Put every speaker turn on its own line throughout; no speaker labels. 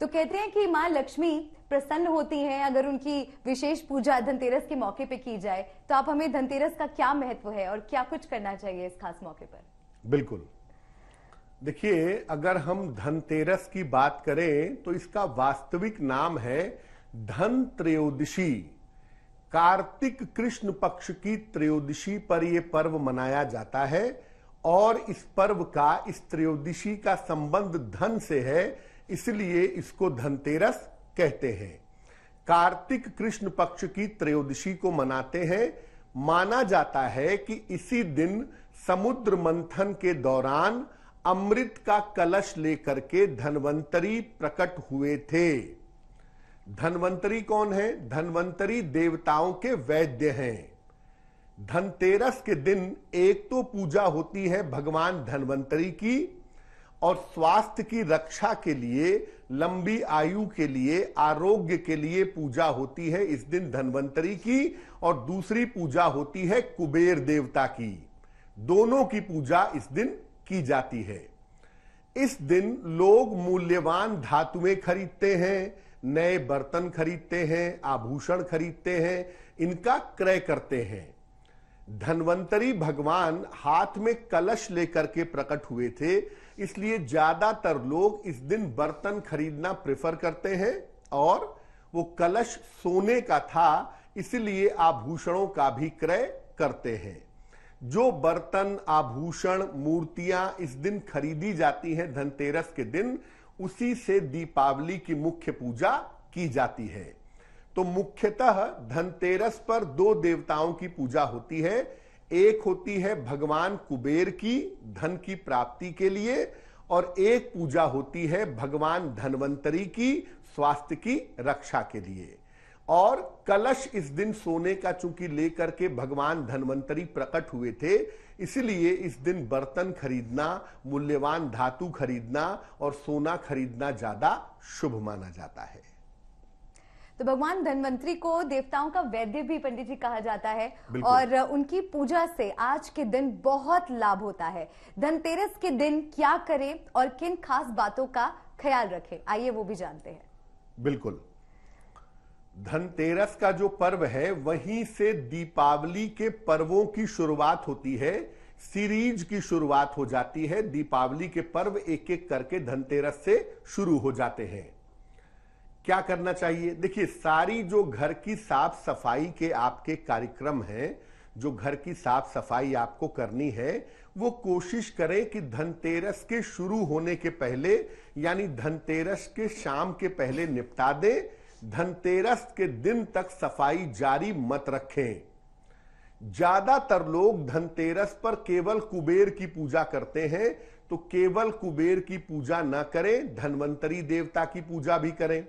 तो कहते हैं कि माँ लक्ष्मी प्रसन्न होती हैं अगर उनकी विशेष पूजा धनतेरस के मौके पे की जाए तो आप हमें धनतेरस का क्या महत्व है और क्या कुछ करना चाहिए इस खास मौके पर
बिल्कुल देखिए अगर हम धनतेरस की बात करें तो इसका वास्तविक नाम है धन त्रयोदशी कार्तिक कृष्ण पक्ष की त्रयोदशी पर यह पर्व मनाया जाता है और इस पर्व का इस त्रयोदशी का संबंध धन से है इसलिए इसको धनतेरस कहते हैं कार्तिक कृष्ण पक्ष की त्रयोदशी को मनाते हैं माना जाता है कि इसी दिन समुद्र मंथन के दौरान अमृत का कलश लेकर के धनवंतरी प्रकट हुए थे धनवंतरी कौन है धनवंतरी देवताओं के वैद्य हैं धनतेरस के दिन एक तो पूजा होती है भगवान धनवंतरी की और स्वास्थ्य की रक्षा के लिए लंबी आयु के लिए आरोग्य के लिए पूजा होती है इस दिन धनवंतरी की और दूसरी पूजा होती है कुबेर देवता की दोनों की पूजा इस दिन की जाती है इस दिन लोग मूल्यवान धातुएं खरीदते हैं नए बर्तन खरीदते हैं आभूषण खरीदते हैं इनका क्रय करते हैं धनवंतरी भगवान हाथ में कलश लेकर के प्रकट हुए थे इसलिए ज्यादातर लोग इस दिन बर्तन खरीदना प्रेफर करते हैं और वो कलश सोने का था इसलिए आभूषणों का भी क्रय करते हैं जो बर्तन आभूषण मूर्तियां इस दिन खरीदी जाती हैं धनतेरस के दिन उसी से दीपावली की मुख्य पूजा की जाती है तो मुख्यतः धनतेरस पर दो देवताओं की पूजा होती है एक होती है भगवान कुबेर की धन की प्राप्ति के लिए और एक पूजा होती है भगवान धनवंतरी की स्वास्थ्य की रक्षा के लिए और कलश इस दिन सोने का चूंकि लेकर के भगवान धनवंतरी प्रकट हुए थे इसलिए इस दिन बर्तन खरीदना मूल्यवान धातु खरीदना और सोना खरीदना ज्यादा शुभ माना जाता है
तो भगवान धनवंतरी को देवताओं का वैद्य भी पंडित जी कहा जाता है और उनकी पूजा से आज के दिन बहुत लाभ होता है धनतेरस के दिन क्या करें और किन खास बातों का ख्याल रखें आइए वो भी जानते हैं
बिल्कुल धनतेरस का जो पर्व है वहीं से दीपावली के पर्वों की शुरुआत होती है सीरीज की शुरुआत हो जाती है दीपावली के पर्व एक एक करके धनतेरस से शुरू हो जाते हैं क्या करना चाहिए देखिए सारी जो घर की साफ सफाई के आपके कार्यक्रम हैं जो घर की साफ सफाई आपको करनी है वो कोशिश करें कि धनतेरस के शुरू होने के पहले यानी धनतेरस के शाम के पहले निपटा दें धनतेरस के दिन तक सफाई जारी मत रखें ज्यादातर लोग धनतेरस पर केवल कुबेर की पूजा करते हैं तो केवल कुबेर की पूजा ना करें धनवंतरी देवता की पूजा भी करें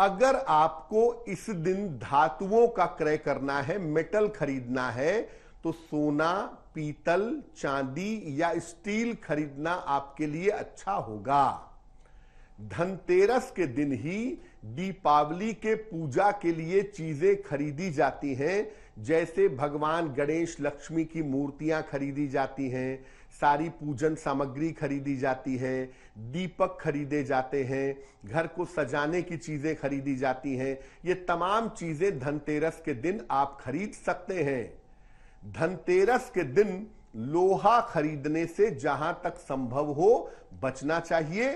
अगर आपको इस दिन धातुओं का क्रय करना है मेटल खरीदना है तो सोना पीतल चांदी या स्टील खरीदना आपके लिए अच्छा होगा धनतेरस के दिन ही दीपावली के पूजा के लिए चीजें खरीदी जाती हैं जैसे भगवान गणेश लक्ष्मी की मूर्तियां खरीदी जाती हैं सारी पूजन सामग्री खरीदी जाती है दीपक खरीदे जाते हैं घर को सजाने की चीजें खरीदी जाती हैं ये तमाम चीजें धनतेरस के दिन आप खरीद सकते हैं धनतेरस के दिन लोहा खरीदने से जहां तक संभव हो बचना चाहिए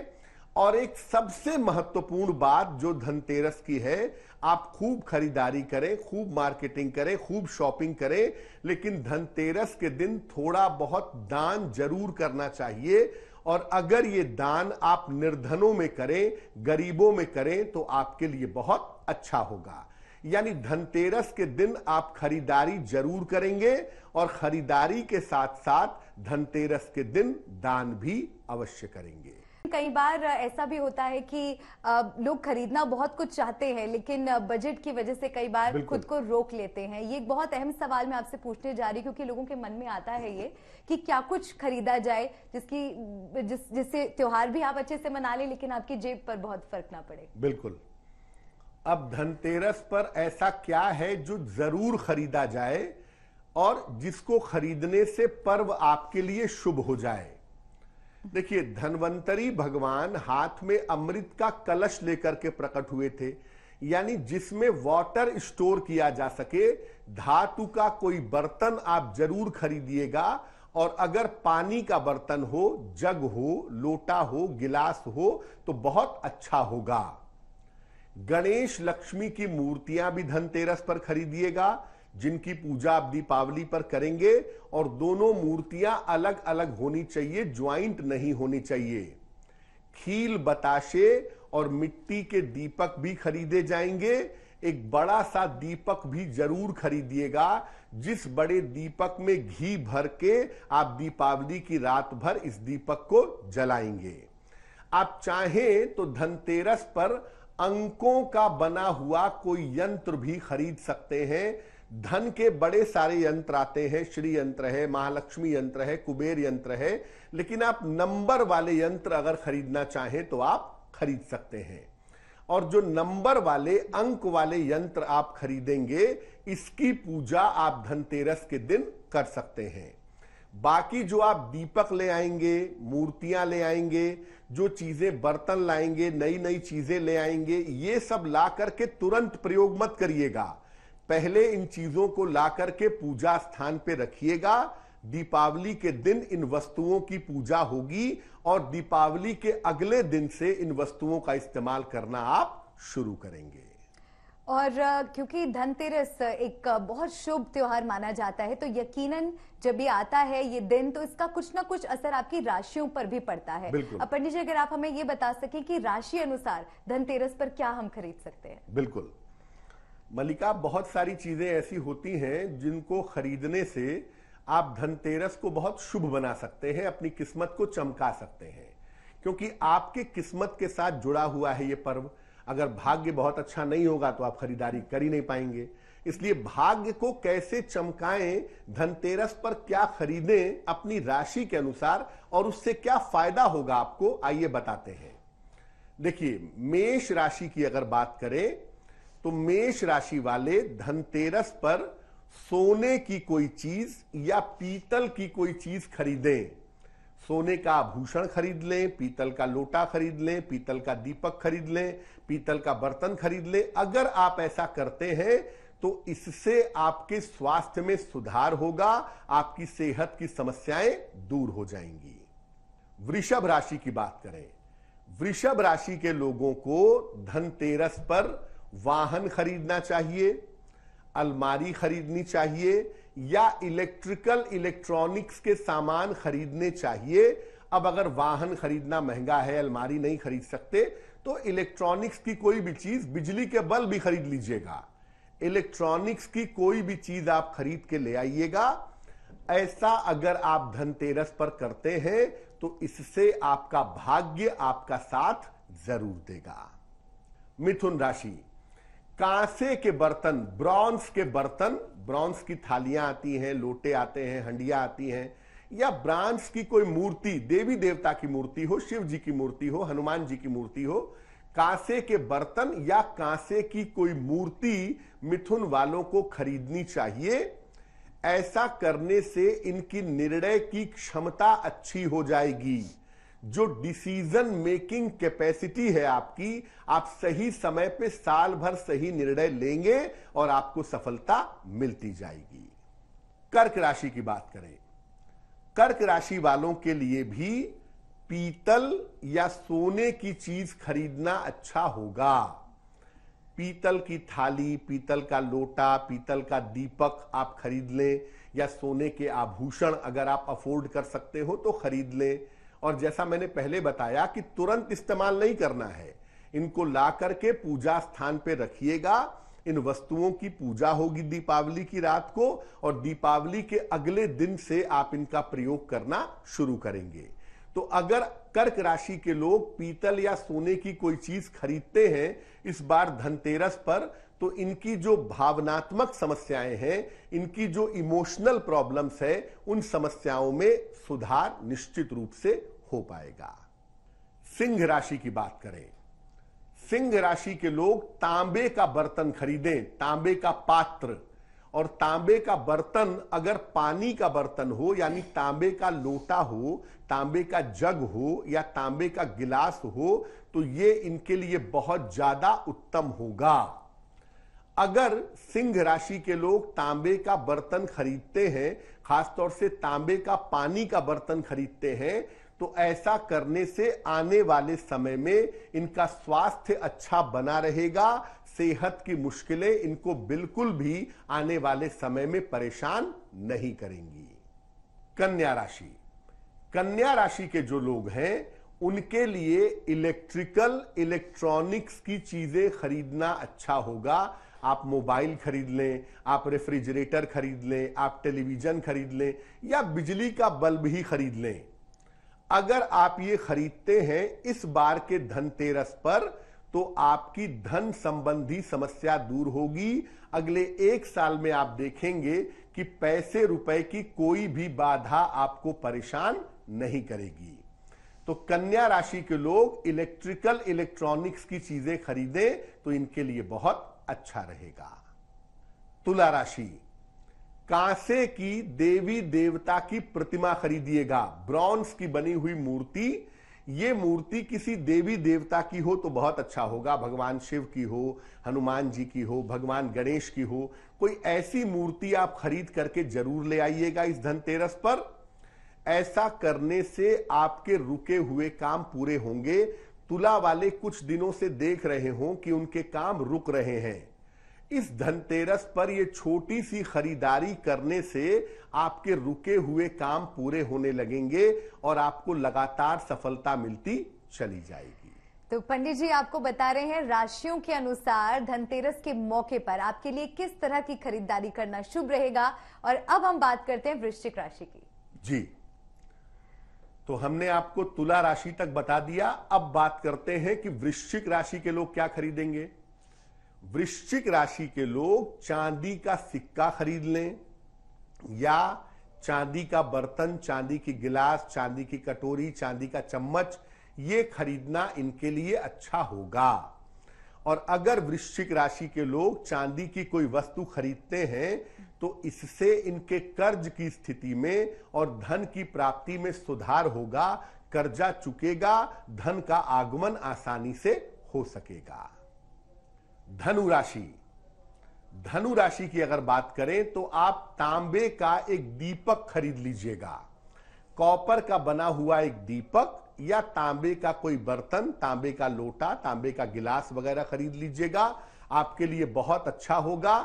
और एक सबसे महत्वपूर्ण बात जो धनतेरस की है आप खूब खरीदारी करें खूब मार्केटिंग करें खूब शॉपिंग करें लेकिन धनतेरस के दिन थोड़ा बहुत दान जरूर करना चाहिए और अगर ये दान आप निर्धनों में करें गरीबों में करें तो आपके लिए बहुत अच्छा होगा यानी धनतेरस के दिन आप खरीदारी जरूर करेंगे और खरीदारी के साथ साथ धनतेरस के दिन दान भी अवश्य करेंगे
कई बार ऐसा भी होता है कि लोग खरीदना बहुत कुछ चाहते हैं लेकिन बजट की वजह से कई बार खुद को रोक लेते हैं ये एक बहुत अहम सवाल मैं आपसे पूछने जा रही क्योंकि लोगों के मन में आता है ये कि क्या कुछ खरीदा जाए जिसकी जिस जिससे त्योहार भी आप अच्छे से मना लें लेकिन आपकी जेब पर बहुत फर्क ना पड़े
बिल्कुल अब धनतेरस पर ऐसा क्या है जो जरूर खरीदा जाए और जिसको खरीदने से पर्व आपके लिए शुभ हो जाए देखिए धनवंतरी भगवान हाथ में अमृत का कलश लेकर के प्रकट हुए थे यानी जिसमें वाटर स्टोर किया जा सके धातु का कोई बर्तन आप जरूर खरीदिएगा और अगर पानी का बर्तन हो जग हो लोटा हो गिलास हो तो बहुत अच्छा होगा गणेश लक्ष्मी की मूर्तियां भी धनतेरस पर खरीदिएगा जिनकी पूजा आप दीपावली पर करेंगे और दोनों मूर्तियां अलग अलग होनी चाहिए ज्वाइंट नहीं होनी चाहिए खील बताशे और मिट्टी के दीपक भी खरीदे जाएंगे एक बड़ा सा दीपक भी जरूर खरीदिएगा जिस बड़े दीपक में घी भर के आप दीपावली की रात भर इस दीपक को जलाएंगे आप चाहें तो धनतेरस पर अंकों का बना हुआ कोई यंत्र भी खरीद सकते हैं धन के बड़े सारे यंत्र आते हैं श्री यंत्र है महालक्ष्मी यंत्र है कुबेर यंत्र है लेकिन आप नंबर वाले यंत्र अगर खरीदना चाहें तो आप खरीद सकते हैं और जो नंबर वाले अंक वाले यंत्र आप खरीदेंगे इसकी पूजा आप धनतेरस के दिन कर सकते हैं बाकी जो आप दीपक ले आएंगे मूर्तियां ले आएंगे जो चीजें बर्तन लाएंगे नई नई चीजें ले आएंगे ये सब ला करके तुरंत प्रयोग मत करिएगा पहले इन चीजों को ला करके पूजा स्थान पे रखिएगा दीपावली के दिन इन वस्तुओं की पूजा होगी और दीपावली के अगले दिन से इन वस्तुओं का इस्तेमाल करना आप शुरू करेंगे
और क्योंकि धनतेरस एक बहुत शुभ त्योहार माना जाता है तो यकीनन जब ये आता है ये दिन तो इसका कुछ ना कुछ असर आपकी राशियों पर भी पड़ता है अब पंडित जी अगर आप हमें ये बता सकें कि राशि अनुसार धनतेरस पर क्या हम खरीद सकते हैं
बिल्कुल मलिका बहुत सारी चीजें ऐसी होती हैं जिनको खरीदने से आप धनतेरस को बहुत शुभ बना सकते हैं अपनी किस्मत को चमका सकते हैं क्योंकि आपके किस्मत के साथ जुड़ा हुआ है ये पर्व अगर भाग्य बहुत अच्छा नहीं होगा तो आप खरीदारी कर ही नहीं पाएंगे इसलिए भाग्य को कैसे चमकाएं धनतेरस पर क्या खरीदें अपनी राशि के अनुसार और उससे क्या फायदा होगा आपको आइए बताते हैं देखिए मेष राशि की अगर बात करें तो मेष राशि वाले धनतेरस पर सोने की कोई चीज या पीतल की कोई चीज खरीदें सोने का आभूषण खरीद लें पीतल का लोटा खरीद लें पीतल का दीपक खरीद लें पीतल का बर्तन खरीद लें अगर आप ऐसा करते हैं तो इससे आपके स्वास्थ्य में सुधार होगा आपकी सेहत की समस्याएं दूर हो जाएंगी वृषभ राशि की बात करें वृषभ राशि के लोगों को धनतेरस पर वाहन खरीदना चाहिए अलमारी खरीदनी चाहिए या इलेक्ट्रिकल इलेक्ट्रॉनिक्स के सामान खरीदने चाहिए अब अगर वाहन खरीदना महंगा है अलमारी नहीं खरीद सकते तो इलेक्ट्रॉनिक्स की कोई भी चीज बिजली के बल्ब भी खरीद लीजिएगा इलेक्ट्रॉनिक्स की कोई भी चीज आप खरीद के ले आइएगा ऐसा अगर आप धनतेरस पर करते हैं तो इससे आपका भाग्य आपका साथ जरूर देगा मिथुन राशि कांसे के बर्तन ब्रॉन्स के बर्तन ब्रॉन्स की थालियां आती हैं लोटे आते हैं हंडिया आती हैं या ब्रांस की कोई मूर्ति देवी देवता की मूर्ति हो शिव जी की मूर्ति हो हनुमान जी की मूर्ति हो कांसे के बर्तन या कांसे की कोई मूर्ति मिथुन वालों को खरीदनी चाहिए ऐसा करने से इनकी निर्णय की क्षमता अच्छी हो जाएगी जो डिसीजन मेकिंग कैपेसिटी है आपकी आप सही समय पे साल भर सही निर्णय लेंगे और आपको सफलता मिलती जाएगी कर्क राशि की बात करें कर्क राशि वालों के लिए भी पीतल या सोने की चीज खरीदना अच्छा होगा पीतल की थाली पीतल का लोटा पीतल का दीपक आप खरीद लें या सोने के आभूषण अगर आप अफोर्ड कर सकते हो तो खरीद लें और जैसा मैंने पहले बताया कि तुरंत इस्तेमाल नहीं करना है इनको ला करके पूजा स्थान पे रखिएगा इन वस्तुओं की पूजा होगी दीपावली की रात को और दीपावली के अगले दिन से आप इनका प्रयोग करना शुरू करेंगे तो अगर कर्क राशि के लोग पीतल या सोने की कोई चीज खरीदते हैं इस बार धनतेरस पर तो इनकी जो भावनात्मक समस्याएं हैं इनकी जो इमोशनल प्रॉब्लम्स है उन समस्याओं में सुधार निश्चित रूप से हो पाएगा सिंह राशि की बात करें सिंह राशि के लोग तांबे का बर्तन खरीदें तांबे का पात्र और तांबे का बर्तन अगर पानी का बर्तन हो यानी तांबे का लोटा हो तांबे का जग हो या तांबे का गिलास हो तो ये इनके लिए बहुत ज्यादा उत्तम होगा अगर सिंह राशि के लोग तांबे का बर्तन खरीदते हैं खासतौर से तांबे का पानी का बर्तन खरीदते हैं तो ऐसा करने से आने वाले समय में इनका स्वास्थ्य अच्छा बना रहेगा सेहत की मुश्किलें इनको बिल्कुल भी आने वाले समय में परेशान नहीं करेंगी कन्या राशि कन्या राशि के जो लोग हैं उनके लिए इलेक्ट्रिकल इलेक्ट्रॉनिक्स की चीजें खरीदना अच्छा होगा आप मोबाइल खरीद लें आप रेफ्रिजरेटर खरीद लें आप टेलीविजन खरीद लें या बिजली का बल्ब ही खरीद लें अगर आप ये खरीदते हैं इस बार के धनतेरस पर तो आपकी धन संबंधी समस्या दूर होगी अगले एक साल में आप देखेंगे कि पैसे रुपए की कोई भी बाधा आपको परेशान नहीं करेगी तो कन्या राशि के लोग इलेक्ट्रिकल इलेक्ट्रॉनिक्स की चीजें खरीदें तो इनके लिए बहुत अच्छा रहेगा तुला राशि कांसे की देवी देवता की प्रतिमा खरीदिएगा ब्रॉन्ज की बनी हुई मूर्ति ये मूर्ति किसी देवी देवता की हो तो बहुत अच्छा होगा भगवान शिव की हो हनुमान जी की हो भगवान गणेश की हो कोई ऐसी मूर्ति आप खरीद करके जरूर ले आइएगा इस धनतेरस पर ऐसा करने से आपके रुके हुए काम पूरे होंगे तुला वाले कुछ दिनों से देख रहे हों कि उनके काम रुक रहे हैं इस धनतेरस पर यह छोटी सी खरीदारी करने से आपके रुके हुए काम पूरे होने लगेंगे और आपको लगातार सफलता मिलती चली जाएगी
तो पंडित जी आपको बता रहे हैं राशियों के अनुसार धनतेरस के मौके पर आपके लिए किस तरह की खरीदारी करना शुभ रहेगा और अब हम बात करते हैं वृश्चिक राशि की
जी तो हमने आपको तुला राशि तक बता दिया अब बात करते हैं कि वृश्चिक राशि के लोग क्या खरीदेंगे वृश्चिक राशि के लोग चांदी का सिक्का खरीद लें या चांदी का बर्तन चांदी की गिलास चांदी की कटोरी चांदी का चम्मच ये खरीदना इनके लिए अच्छा होगा और अगर वृश्चिक राशि के लोग चांदी की कोई वस्तु खरीदते हैं तो इससे इनके कर्ज की स्थिति में और धन की प्राप्ति में सुधार होगा कर्जा चुकेगा धन का आगमन आसानी से हो सकेगा धनु राशि धनु राशि की अगर बात करें तो आप तांबे का एक दीपक खरीद लीजिएगा कॉपर का बना हुआ एक दीपक या तांबे का कोई बर्तन तांबे का लोटा तांबे का गिलास वगैरह खरीद लीजिएगा आपके लिए बहुत अच्छा होगा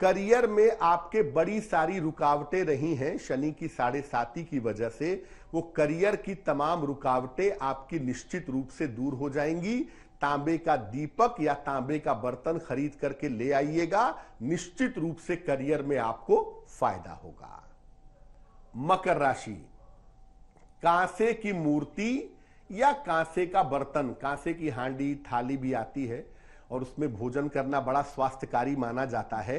करियर में आपके बड़ी सारी रुकावटें रही हैं शनि की साढ़े साती की वजह से वो करियर की तमाम रुकावटें आपकी निश्चित रूप से दूर हो जाएंगी तांबे का दीपक या तांबे का बर्तन खरीद करके ले आइएगा निश्चित रूप से करियर में आपको फायदा होगा मकर राशि कांसे की मूर्ति या कांसे का बर्तन कांसे की हांडी थाली भी आती है और उसमें भोजन करना बड़ा स्वास्थ्यकारी माना जाता है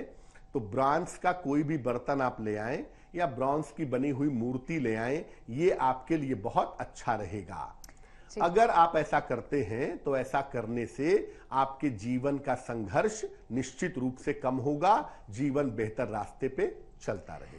तो ब्रांस का कोई भी बर्तन आप ले आए या ब्रांस की बनी हुई मूर्ति ले आए ये आपके लिए बहुत अच्छा रहेगा अगर आप ऐसा करते हैं तो ऐसा करने से आपके जीवन का संघर्ष निश्चित रूप से कम होगा जीवन बेहतर रास्ते पे चलता रहेगा